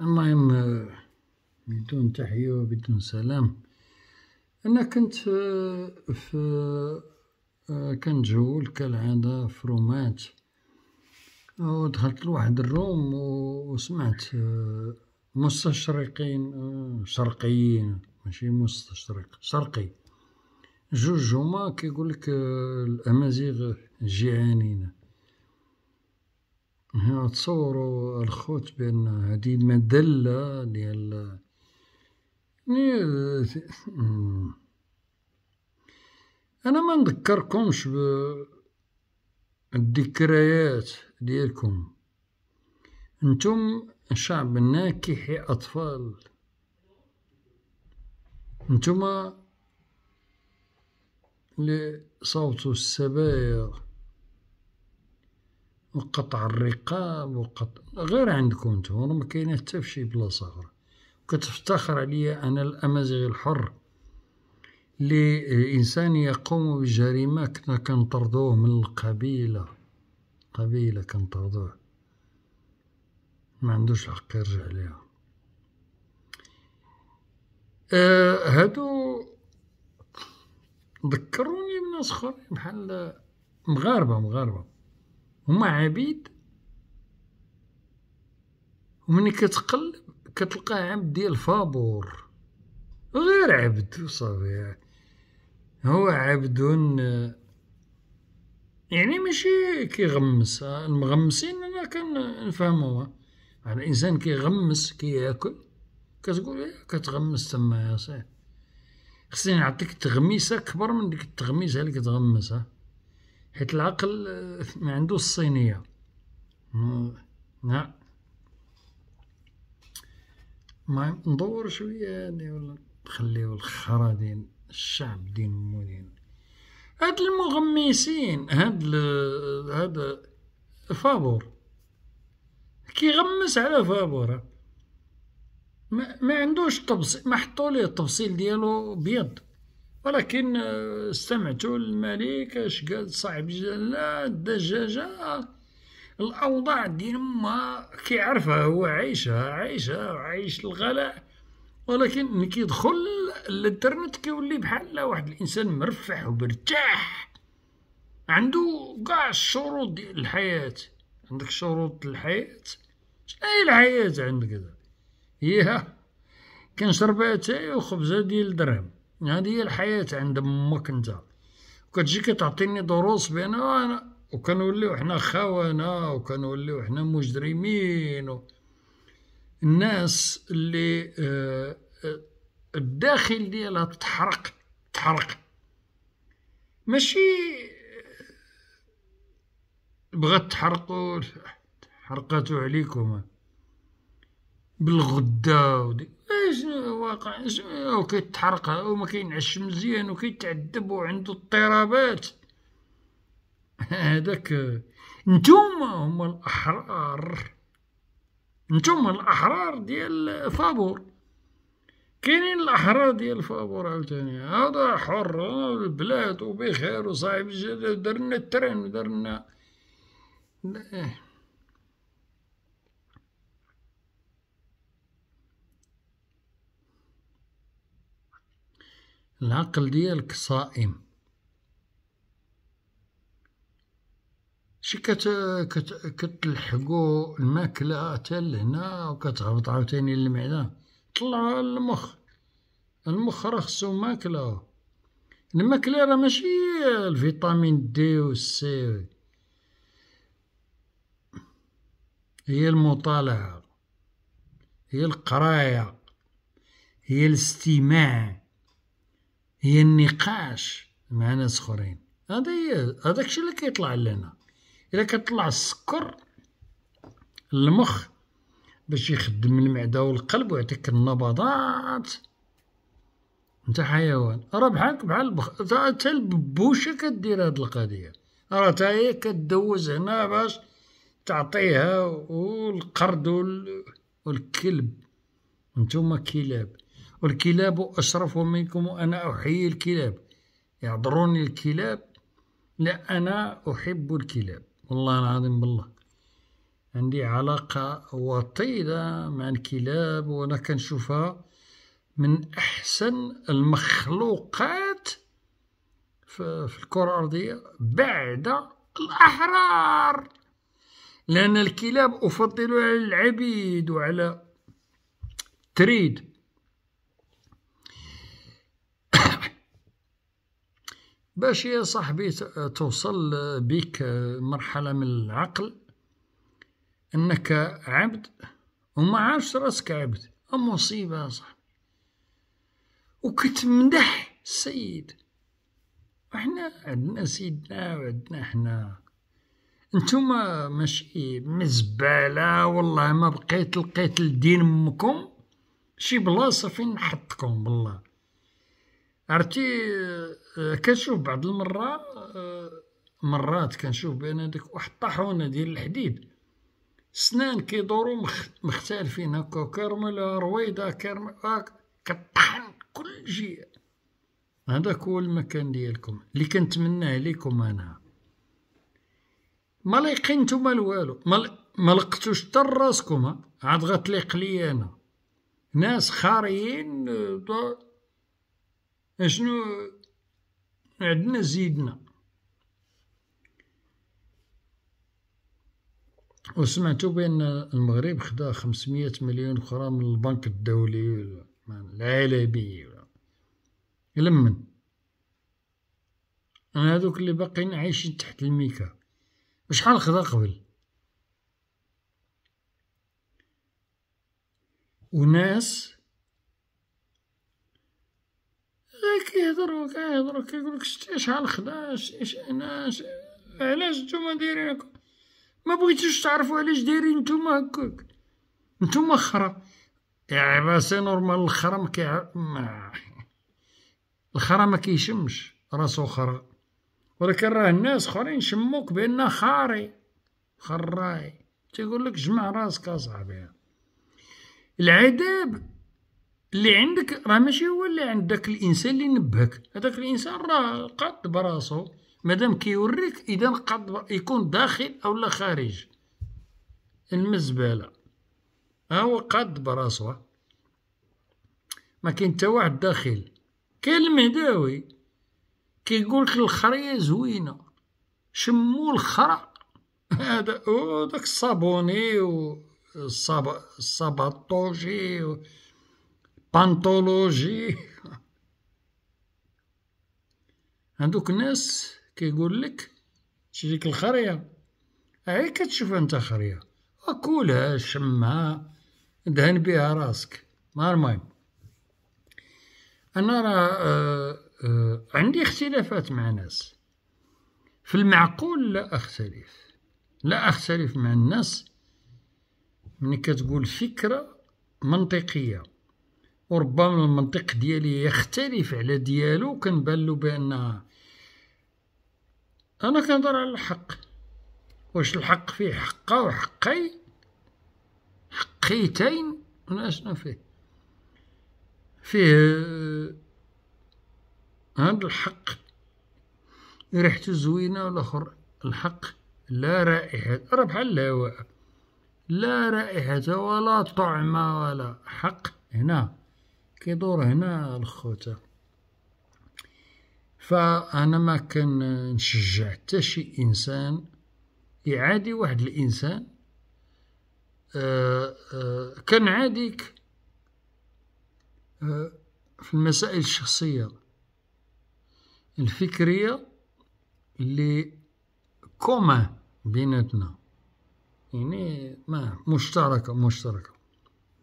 المهم آه، بدون تحية وبدون سلام أنا كنت آه، في آه، جول كالعادة في رومات ودخلت لواحد الروم وسمعت مستشرقين شرقيين ماشي مستشرق شرقي جوج هما كيقول لك الامازيغ جيعانين تصوروا الخوت بان هذه مدله ديال يعني، انا ما نذكركمش بالذكريات ديالكم انتم شعب ناكح اطفال انتما لصوت السبايا وقطع الرقاب وقطع غير عندكم نتوما ما كاين حتى في شي بلاصه اخرى كتفتخر عليا انا الامازيغ الحر لإنسان يقوم بجريمة كنا كنطردوه من القبيلة قبيلة كنطردوه ما عندوش الحق يرجع ليها آه هادو ذكروني بناس اخرين بحال مغاربه مغاربه هما عبيد ومني كتقلب كتلقى عبد ديال فابور غير عبد وصافي هو عبد يعني ماشي كيغمس المغمسين انا كنفهمو على يعني الانسان كيغمس كياكل كتقول إيه، كتغمس تما يا صاحبي خصني نعطيك تغميسه كبر من ديك التغميسه اللي كتغمسها حيت العقل ما عندوش الصينيه نعم ما ندور شويه يعني ولا نخليو الخرادين الشعب دين مدين هاد المغمسين هاد هاد فابور كيغمس على فابور ما, ما عندوش تبصيل ما حطوا ليه التفصيل ديالو بيض ولكن استمعتوا آه، الملك اش قال صاحب لا الدجاجة الأوضاع ديال ما كيعرفها هو عايشها عايشها عايش الغلاء ولكن كيدخل الانترنت كيولي بحال واحد الانسان مرفح وبرتاح عنده كاع الشروط ديال الحياه عندك شروط الحياه شنو الحياه عندك هذا هي كنشرب اتاي وخبزه ديال درهم هذه هي الحياة عند ما كنت وكتجي كتعطيني دروس بأن أنا وكنوليو حنا خونة وكنوليو حنا مجرمين و... الناس اللي آه،, آه الداخل ديالها تحرق تحرق ماشي آه، بغات تحرقوا حرقاتو عليكم بالغدا وديك شنو واقع شنو كيتحرق وما كينعش مزيان وكيتعذب وعنده اضطرابات هذاك نتوما هما الاحرار نتوما الاحرار ديال فابور كاينين الاحرار ديال فابور عاوتاني هذا حر البلاد وبخير وصاحب درنا الترن ودرنا العقل ديالك صائم شي كت... كت... كتلحقو الماكلة تا لهنا وكتهبط عاوتاني للمعدة طلعوها للمخ المخ راه خصو ماكلة الماكلة راه ماشي الفيتامين دي و سي هي المطالعة هي القراية هي الاستماع هي النقاش مع ناس اخرين هذا هي هذاك الشيء اللي كيطلع لنا الا كطلع السكر المخ باش يخدم المعده والقلب ويعطيك النبضات انت حيوان راه بحالك بحال البخ حتى البوشه كدير هاد القضيه راه تا هي كدوز هنا باش تعطيها والقرد والكلب نتوما كلاب والكلاب أشرف منكم وأنا أحيي الكلاب يعذروني الكلاب لا أنا أحب الكلاب والله العظيم بالله عندي علاقة وطيدة مع الكلاب وأنا كنشوفها من أحسن المخلوقات في الكرة الأرضية بعد الأحرار لأن الكلاب أفضلها على العبيد وعلى تريد باش يا صاحبي توصل بك مرحلة من العقل أنك عبد وما عارفش راسك عبد مصيبة يا صاحبي وكنت مدح السيد وحنا عندنا سيدنا وعندنا حنا نتوما ماشي مزبالة والله ما بقيت لقيت الدين امكم شي بلاصة فين نحطكم بالله عرفتي آه، كنشوف بعض المرات آه، مرات كنشوف بان داك واحد الطاحونه ديال الحديد سنان كيدورو مخ... مختلفين هكا كرمله رويضه كرمله كطحن كل جهه هذا هو المكان ديالكم اللي كنتمناه ليكم انا ما لقيتو نتوما لوالو ما لقيتوش حتى راسكم عاد غتليق ليا انا ناس خاريين دو... آه، اشنو عندنا زيدنا وسمعتوا بان المغرب خدا 500 مليون اخرى من البنك الدولي العالمي لمن انا هذوك اللي باقيين عايشين تحت الميكا وشحال خدا قبل وناس غير كيهضروا كيقول كيقولك شتي شحال خدا شتي شحنا علاش نتوما دايرين هكا ما بغيتوش تعرفوا علاش دايرين نتوما هكاك نتوما خرا يعني سي نورمال الخرا ما كي الخرا ما كيشمش راسو خرا ولكن راه الناس اخرين شموك بان خاري خراي تيقول لك جمع راسك اصاحبي العذاب اللي عندك راه ماشي هو اللي عندك الانسان اللي نبهك هذاك الانسان راه قاد براسو مادام كيوريك اذا قد يكون داخل او لا خارج المزبله ها هو قاد براسو ما كاين حتى واحد داخل كاين المهداوي كيقول لك الخريه زوينه شمو الخرا هذا داك الصابوني والصاب الصاباطوجي بانطولوجي هادوك الناس كيقول لك شريك الخريه هاي كتشوف انت خريه اكلها شمها دهن بها راسك ما المهم انا راه عندي اختلافات مع ناس في المعقول لا اختلف لا اختلف مع الناس من كتقول فكره منطقيه وربما المنطق ديالي يختلف على ديالو كنبان له بان انا كنهضر على الحق واش الحق فيه حقه وحقي حقيتين انا اشنو فيه فيه آه، هذا الحق ريحته زوينه والاخر الحق لا رائحه راه بحال الهواء لا رائحه ولا طعم ولا حق هنا كيدور هنا الخوته فانا ما كنشجع حتى شي انسان يعادي واحد الانسان كان آه، عاديك آه، كنعاديك آه، في المسائل الشخصيه الفكريه اللي كومان بيناتنا يعني ما مشتركه مشتركه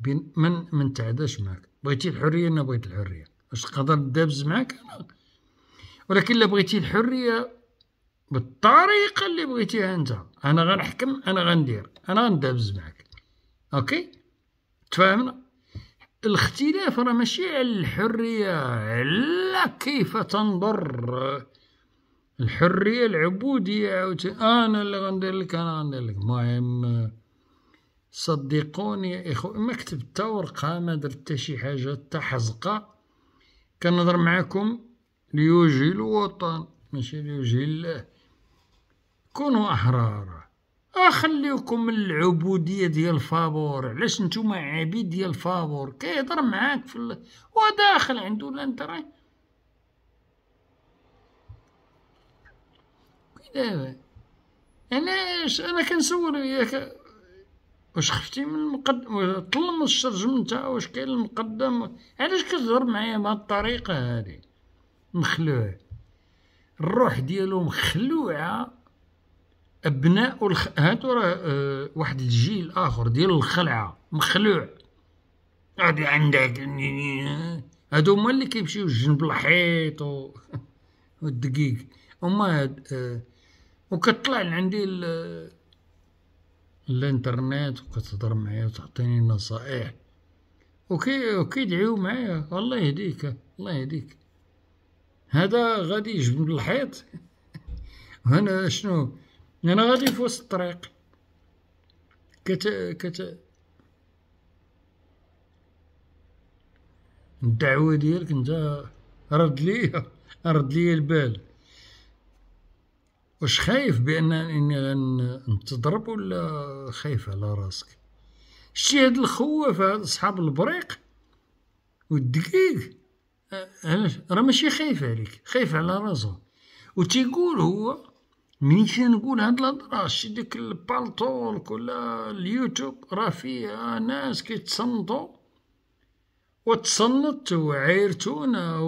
بين من من تعداش معك بغيتي الحريه انا بغيت الحريه واش قدر دابز معاك انا ولكن الا بغيتي الحريه بالطريقه اللي بغيتيها انت انا غنحكم انا غندير انا غندابز معاك اوكي تفاهمنا الاختلاف راه ماشي على الحريه على كيف تنظر الحريه العبوديه عاوتاني انا اللي غندير لك انا غندير لك المهم صدقوني يا إخو ما كتبت ورقة ما درت شي حاجة حتى حزقة كنهضر معاكم ليوجي الوطن ماشي ليوجي الله كونوا أحرار أخليكم آه، من العبودية ديال الفابور علاش نتوما عبيد ديال الفابور كيهضر معاك في وداخل عنده لا انت راه دابا انا انا كنسول ياك واش خفتي من المقدم طلم الشرجم نتا واش كاين المقدم علاش كتهضر معايا بهاد الطريقه هادي مخلوع الروح ديالو مخلوعه ابناء الخ... هادو راه آه، واحد الجيل اخر ديال الخلعه مخلوع هادي عندك هادو هما اللي كيمشيو جنب الحيط و... والدقيق هما هاد وكتطلع آه، وكطلع لعندي ال... الانترنت وكتهضر معايا وتعطيني نصائح وكي وكيدعيو معايا الله يهديك الله يهديك هذا غادي يجبد الحيط وانا شنو انا غادي في وسط الطريق كت كت الدعوه ديالك انت رد ليا رد ليا البال واش خايف بان ان تضرب ولا خايف على راسك شتي هاد الخوف هاد صحاب البريق والدقيق علاش راه ماشي خايف عليك خايف على راسو و تيقول هو ملي كنقول هاد الهضره شتي ديك البالطول ولا اليوتيوب راه فيها ناس كيتصنتو وتصنت وعيرتونا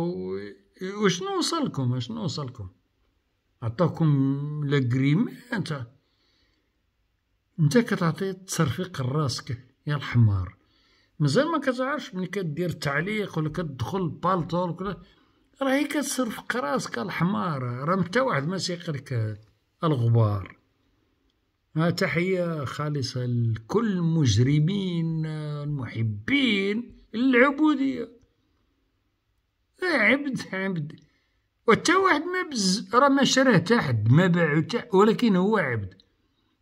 وشنو وصلكم شنو وصلكم عطاكم لاكريمات انت كتعطي تصرفيق لراسك يا الحمار مازال ما كتعرفش ملي كدير تعليق ولا كتدخل البالطور ولا كلا راهي كتصرفق راسك الحمار راه متى واحد ما سيقلك الغبار تحية خالصة لكل المجرمين المحبين العبودية عبد عبد وتا واحد ما بز راه ما شراه تا حد ما باعو تا ولكن هو عبد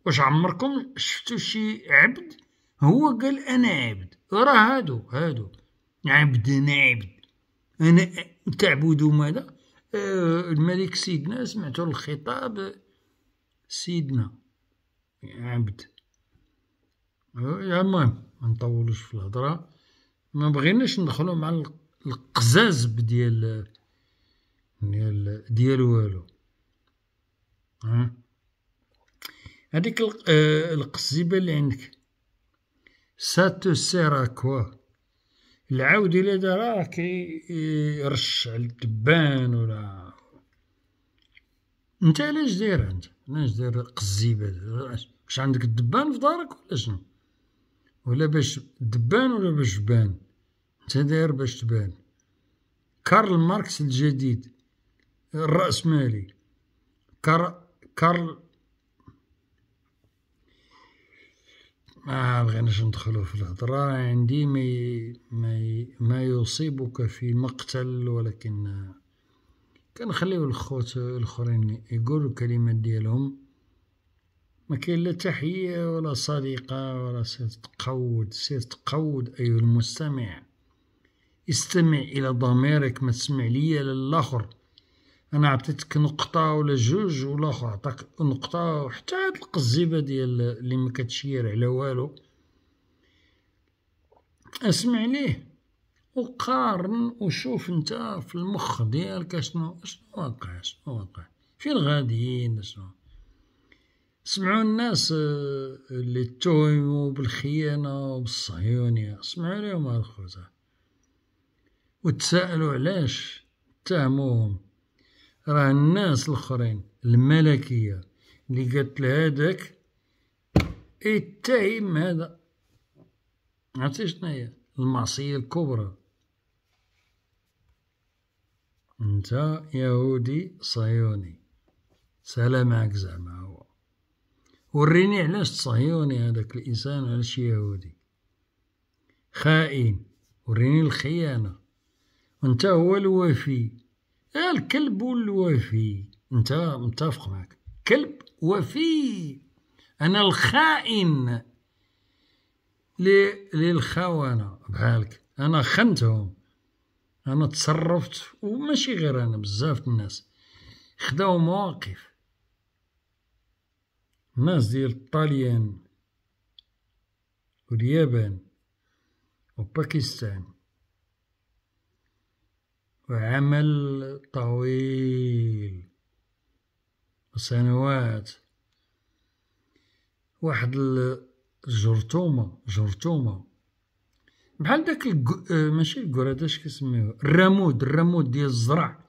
واش عمركم شفتو شي عبد هو قال انا عبد راه هادو هادو عبد انا عبد انا تعبدو ماذا آه الملك سيدنا سمعتو الخطاب سيدنا عبد آه، المهم ما نطولوش في الهضره ما بغيناش ندخلو مع القزاز ديال ديال ديال والو ها هذيك آه، القصيبه اللي عندك ساتو سيرا كوا العود الا دارها كيرش على الدبان ولا انت علاش داير انت علاش داير القزيبه واش عندك الدبان في دارك ولا شنو ولا باش دبان ولا باش بان انت داير باش تبان كارل ماركس الجديد الرأسمالي كار كارل ما بغيناش ندخلو في الهضرة عندي ما ما ما يصيبك في مقتل ولكن كنخليو الخوت الاخرين يقولوا الكلمات ديالهم ما كاين لا تحيه ولا صديقه ولا سير تقود سير تقود ايها المستمع استمع الى ضميرك ما تسمع ليا للاخر انا عطيتك نقطه ولا جوج ولا اخر عطاك نقطه وحتى هاد القزيبه ديال اللي ما كتشير على والو اسمع ليه وقارن وشوف انت في المخ ديالك شنو شنو واقع شنو واقع فين غاديين شنو سمعوا الناس آه، اللي اتهموا بالخيانه وبالصهيونيه سمعوا لهم الخوزه وتسالوا علاش اتهموهم راه الناس الاخرين الملكيه اللي قالت لهذاك اتهم إيه هذا عرفتي هي المعصيه الكبرى انت يهودي صهيوني سلام زعما هو وريني علاش صهيوني هذاك الانسان علاش يهودي خائن وريني الخيانه انت هو الوفي الكلب الوفي انت متفق معك كلب وفي انا الخائن للخونه بحالك انا خنتهم انا تصرفت وماشي غير انا بزاف الناس خداو مواقف الناس ديال الطاليان واليابان وباكستان وعمل طويل سنوات واحد الجرثومه جرثومه بحال داك الجو... ماشي الكراداش كيسميوه الرمود الرمود ديال الزرع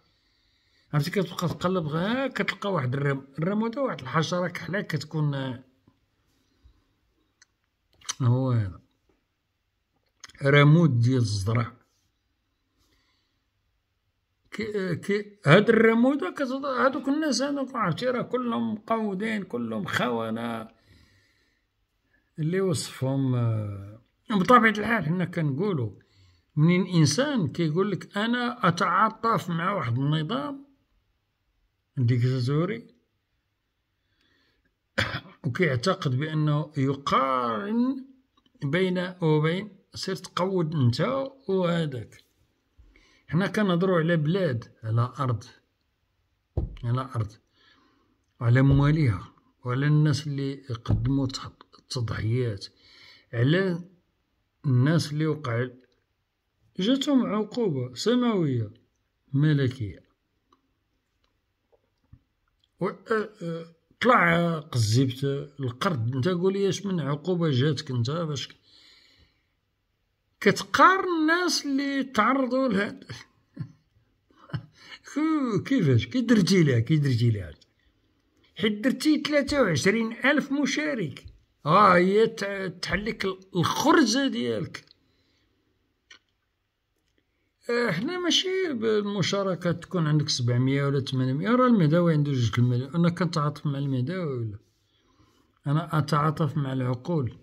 عرفتي كتبقى تقلب غير كتلقى واحد الرم الرمود واحد الحشره كحله كتكون هو هذا رمود ديال الزرع كي هاد الرمود هادوك الناس هادوك عرفتي راه كلهم مقودين كلهم خونه اللي وصفهم آه، بطبيعه الحال حنا كنقولوا منين انسان كيقول لك انا اتعاطف مع واحد النظام ديكتاتوري وكيعتقد بانه يقارن بين وبين سير تقود انت وهذاك حنا كنهضروا على بلاد على ارض على ارض وعلى مواليها وعلى الناس اللي قدموا التضحيات على الناس اللي وقع جاتهم عقوبة سماوية ملكية طلع آه، آه، قزيبت القرد انت قول لي اش من عقوبة جاتك انت باش كتقارن الناس اللي تعرضوا لهذا كيفاش كي درتي لها كي درتي لها حيت درتي 23 ألف مشارك ها آه هي تحلك الخرزة ديالك احنا ماشي بالمشاركة تكون عندك 700 ولا 800 راه المداوي عنده جوج الملايين انا كنتعاطف مع المداوي ولا انا اتعاطف مع العقول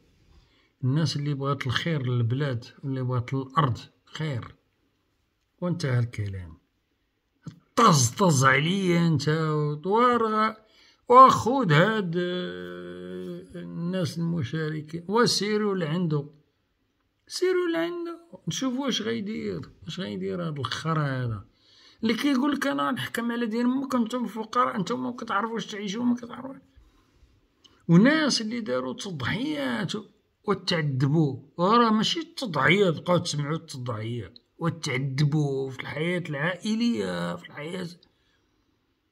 الناس اللي بغات الخير للبلاد واللي بغات الارض خير وانتهى الكلام طز طز عليا انت وطوارغ وخذ هاد آه، الناس المشاركين وسيروا لعندو سيروا لعندو نشوفوا واش غيدير واش غيدير هاد الخرا هذا اللي كيقول لك انا نحكم على دين امك انتم فقراء انتم ما كتعرفوش تعيشوا ما كتعرفوش وناس اللي داروا تضحيات وتعذبوه وراه ماشي التضحية تبقاو تسمعوا التضحية وتعذبوه في الحياة العائلية في الحياة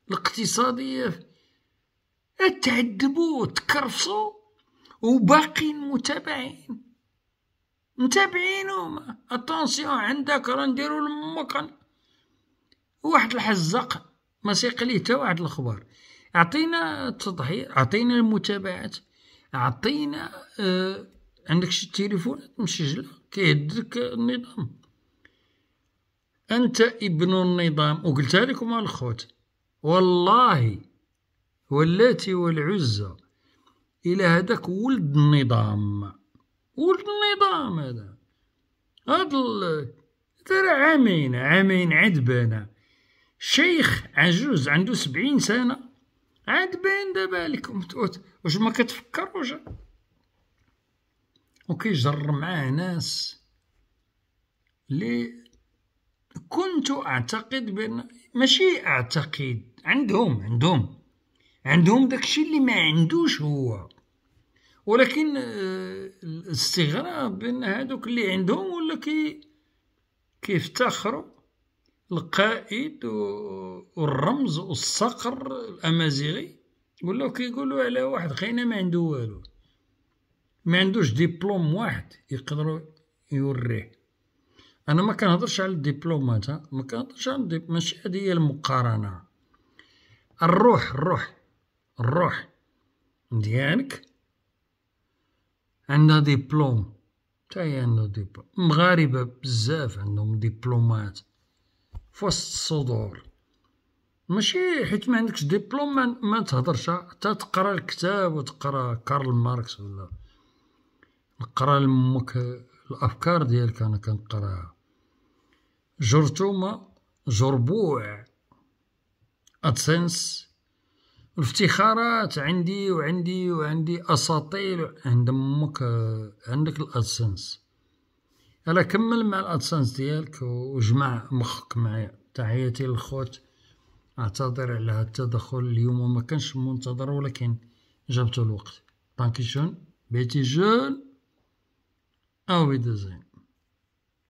الاقتصادية تعذبوه تكرفصوا وباقي متابعين متابعينهم اتونسيون عندك راه نديرو لمك واحد الحزق ما سيق ليه حتى واحد الاخبار عطينا التضحيه عطينا المتابعات عطينا آه عندك شي تليفون مسجل كيهدك النظام أنت ابن النظام وقلتها لكم الخوت والله واللاتي والعزى إلى هذاك ولد النظام ولد النظام هذا هاد ترى عامين عامين عدبانة شيخ عجوز عنده سبعين سنة عاد باين دابا عليكم واش ما كتفكروش وكيجر معاه ناس لي كنت اعتقد بان ماشي اعتقد عندهم عندهم عندهم داكشي اللي ما عندوش هو ولكن آه، الاستغراب بان هادوك اللي عندهم ولا كي كيفتخروا القائد والرمز والصقر الامازيغي ولاو كيقولوا على واحد خينا ما عنده والو ما عندوش ديبلوم واحد يقدروا يوريه انا ما كنهضرش على الدبلومات ما كنهضرش على الدب... ماشي هذه هي المقارنه الروح الروح الروح ديالك عندها ديبلوم حتى هي عندها ديبلوم مغاربه بزاف عندهم ديبلومات في وسط الصدور ماشي حيت ما عندكش ديبلوم ما, ما تهضرش حتى تقرا الكتاب وتقرا كارل ماركس ولا نقرا لمك الافكار ديالك انا كنقراها جرثومه جربوع ادسنس افتخارات عندي وعندي وعندي اساطير عند امك عندك الادسنس انا كمل مع الادسنس ديالك وجمع مخك معايا تحياتي للخوت اعتذر على هذا التدخل اليوم ما كانش منتظر ولكن جابته الوقت دانكيشون بيتي جون ao e